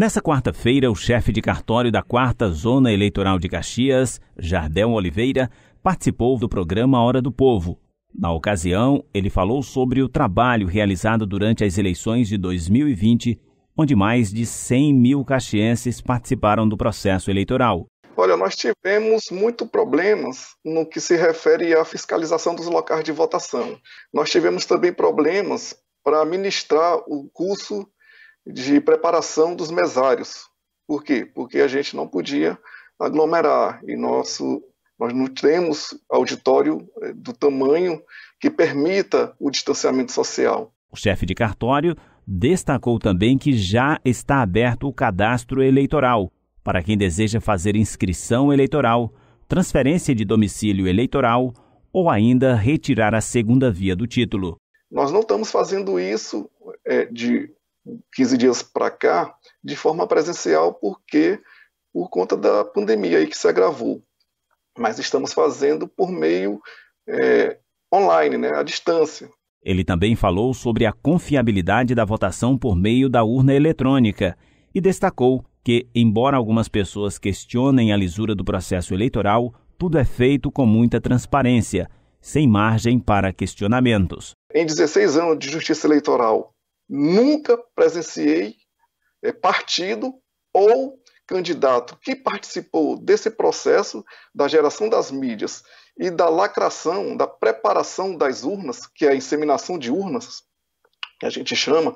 Nessa quarta-feira, o chefe de cartório da quarta Zona Eleitoral de Caxias, Jardel Oliveira, participou do programa Hora do Povo. Na ocasião, ele falou sobre o trabalho realizado durante as eleições de 2020, onde mais de 100 mil caxienses participaram do processo eleitoral. Olha, nós tivemos muitos problemas no que se refere à fiscalização dos locais de votação. Nós tivemos também problemas para ministrar o curso de preparação dos mesários. Por quê? Porque a gente não podia aglomerar e nosso, nós não temos auditório eh, do tamanho que permita o distanciamento social. O chefe de cartório destacou também que já está aberto o cadastro eleitoral para quem deseja fazer inscrição eleitoral, transferência de domicílio eleitoral ou ainda retirar a segunda via do título. Nós não estamos fazendo isso é, de 15 dias para cá, de forma presencial, porque por conta da pandemia aí que se agravou. Mas estamos fazendo por meio é, online, né, à distância. Ele também falou sobre a confiabilidade da votação por meio da urna eletrônica e destacou que, embora algumas pessoas questionem a lisura do processo eleitoral, tudo é feito com muita transparência, sem margem para questionamentos. Em 16 anos de justiça eleitoral, Nunca presenciei é, partido ou candidato que participou desse processo da geração das mídias e da lacração, da preparação das urnas, que é a inseminação de urnas, que a gente chama,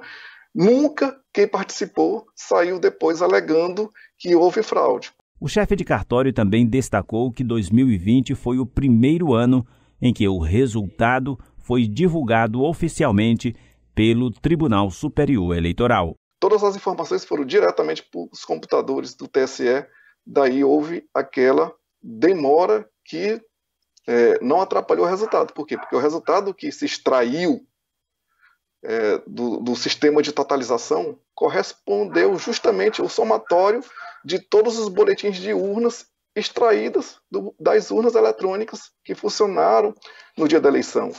nunca quem participou saiu depois alegando que houve fraude. O chefe de cartório também destacou que 2020 foi o primeiro ano em que o resultado foi divulgado oficialmente pelo Tribunal Superior Eleitoral. Todas as informações foram diretamente para os computadores do TSE, daí houve aquela demora que é, não atrapalhou o resultado. Por quê? Porque o resultado que se extraiu é, do, do, sistema de totalização correspondeu justamente ao somatório de todos os boletins de urnas extraídas do, das urnas eletrônicas que funcionaram no dia da eleição.